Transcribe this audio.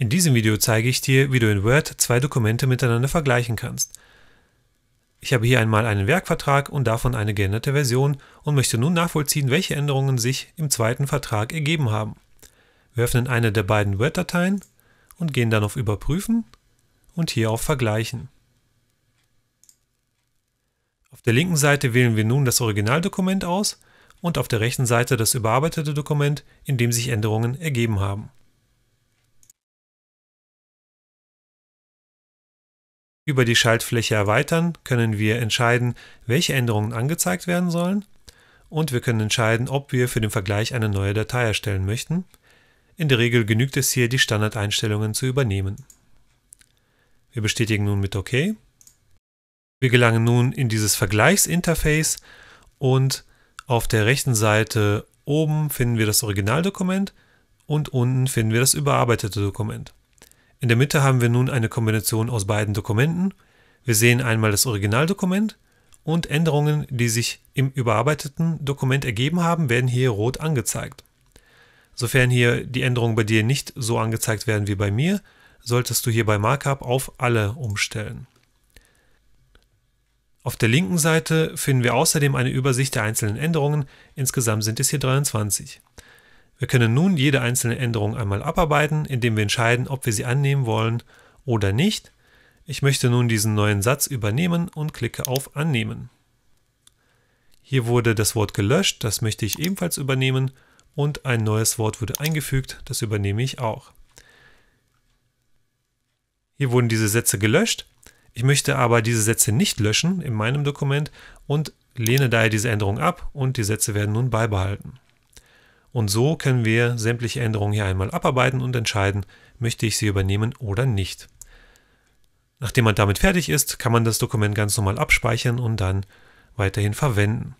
In diesem Video zeige ich dir, wie du in Word zwei Dokumente miteinander vergleichen kannst. Ich habe hier einmal einen Werkvertrag und davon eine geänderte Version und möchte nun nachvollziehen, welche Änderungen sich im zweiten Vertrag ergeben haben. Wir öffnen eine der beiden Word-Dateien und gehen dann auf Überprüfen und hier auf Vergleichen. Auf der linken Seite wählen wir nun das Originaldokument aus und auf der rechten Seite das überarbeitete Dokument, in dem sich Änderungen ergeben haben. Über die Schaltfläche Erweitern können wir entscheiden, welche Änderungen angezeigt werden sollen und wir können entscheiden, ob wir für den Vergleich eine neue Datei erstellen möchten. In der Regel genügt es hier, die Standardeinstellungen zu übernehmen. Wir bestätigen nun mit OK. Wir gelangen nun in dieses Vergleichsinterface und auf der rechten Seite oben finden wir das Originaldokument und unten finden wir das überarbeitete Dokument. In der Mitte haben wir nun eine Kombination aus beiden Dokumenten. Wir sehen einmal das Originaldokument und Änderungen, die sich im überarbeiteten Dokument ergeben haben, werden hier rot angezeigt. Sofern hier die Änderungen bei dir nicht so angezeigt werden wie bei mir, solltest du hier bei Markup auf Alle umstellen. Auf der linken Seite finden wir außerdem eine Übersicht der einzelnen Änderungen, insgesamt sind es hier 23. Wir können nun jede einzelne Änderung einmal abarbeiten, indem wir entscheiden, ob wir sie annehmen wollen oder nicht. Ich möchte nun diesen neuen Satz übernehmen und klicke auf Annehmen. Hier wurde das Wort gelöscht, das möchte ich ebenfalls übernehmen und ein neues Wort wurde eingefügt, das übernehme ich auch. Hier wurden diese Sätze gelöscht. Ich möchte aber diese Sätze nicht löschen in meinem Dokument und lehne daher diese Änderung ab und die Sätze werden nun beibehalten. Und so können wir sämtliche Änderungen hier einmal abarbeiten und entscheiden, möchte ich sie übernehmen oder nicht. Nachdem man damit fertig ist, kann man das Dokument ganz normal abspeichern und dann weiterhin verwenden.